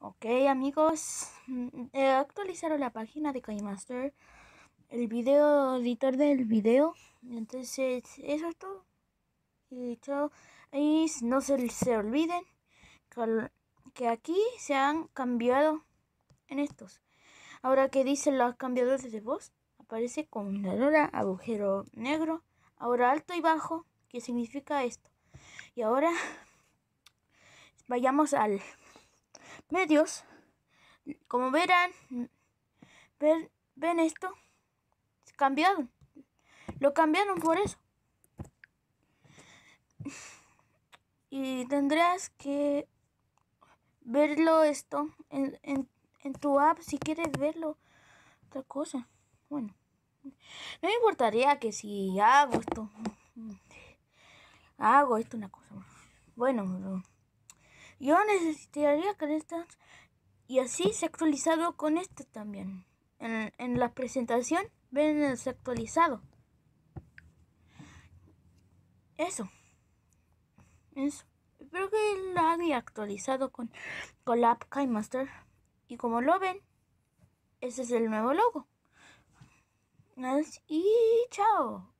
Ok amigos, mm, he eh, actualizaron la página de KaiMaster, el video editor del video, entonces eso es todo. Y chao, no se, olviden que, aquí se han cambiado en estos. Ahora que dicen los cambiadores de voz, aparece con combinadora, agujero negro, ahora alto y bajo, que significa esto. Y ahora vayamos al medios, como verán, ven esto, cambiaron, lo cambiaron por eso. Y tendrás que verlo esto en, tu app si quieres verlo otra cosa. Bueno, no me importaría que si hago esto, hago esto una cosa. Bueno, yo necesitaría que estas y así se ha actualizado con este también. En, la presentación ven el actualizado. Eso. Eso. Espero que la haya actualizado con, con la app Y como lo ven, ese es el nuevo logo. Y chao.